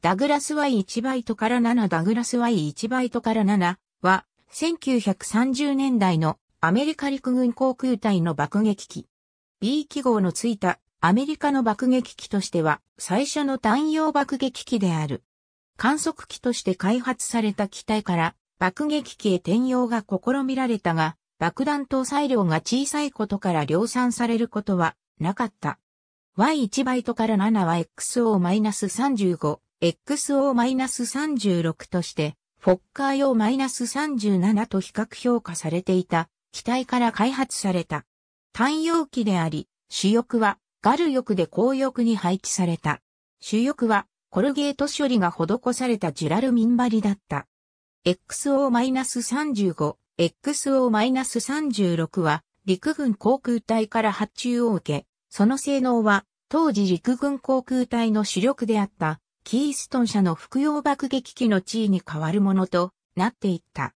ダグラス Y1 バイトから7ダグラス Y1 バイトから7は1930年代のアメリカ陸軍航空隊の爆撃機。B 記号のついたアメリカの爆撃機としては最初の単用爆撃機である。観測機として開発された機体から爆撃機へ転用が試みられたが、爆弾搭載量が小さいことから量産されることはなかった。Y1 バイトから7は XO-35 XO-36 として、フォッカー用 -37 と比較評価されていた、機体から開発された。単容機であり、主翼は、ガル翼で高翼に配置された。主翼は、コルゲート処理が施されたジュラルミン張りだった。XO-35、XO-36 は、陸軍航空隊から発注を受け、その性能は、当時陸軍航空隊の主力であった、キーストン社の服用爆撃機の地位に変わるものとなっていった。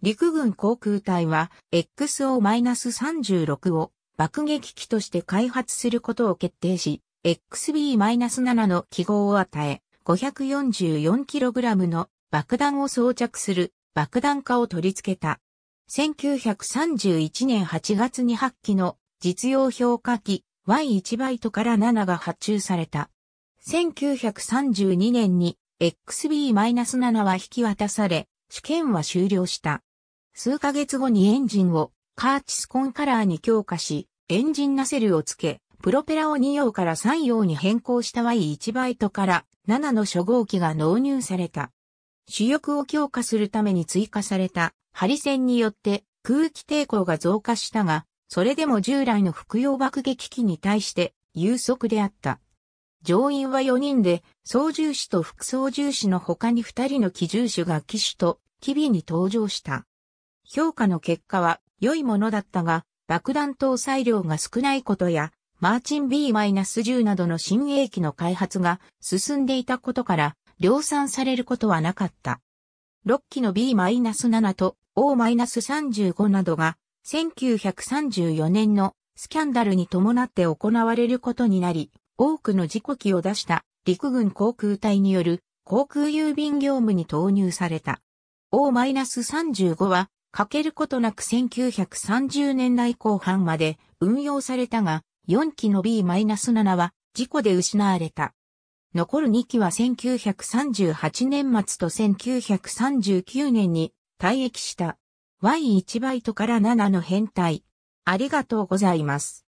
陸軍航空隊は XO-36 を爆撃機として開発することを決定し、XB-7 の記号を与え、544kg の爆弾を装着する爆弾化を取り付けた。1931年8月に8機の実用評価機 Y1 バイトから7が発注された。1932年に XB-7 は引き渡され、試験は終了した。数ヶ月後にエンジンをカーチスコンカラーに強化し、エンジンナセルをつけ、プロペラを2用から3用に変更した Y1 バイトから7の初号機が納入された。主翼を強化するために追加されたハリセンによって空気抵抗が増加したが、それでも従来の服用爆撃機に対して有速であった。乗員は4人で、操縦士と副操縦士の他に2人の機銃手が機種と機尾に登場した。評価の結果は良いものだったが、爆弾搭載量が少ないことや、マーチン B-10 などの新鋭機の開発が進んでいたことから、量産されることはなかった。6機の B-7 と O-35 などが、1934年のスキャンダルに伴って行われることになり、多くの事故機を出した陸軍航空隊による航空郵便業務に投入された。O-35 は、欠けることなく1930年代後半まで運用されたが、4機の B-7 は事故で失われた。残る2機は1938年末と1939年に退役した。Y1 バイトから7の変態。ありがとうございます。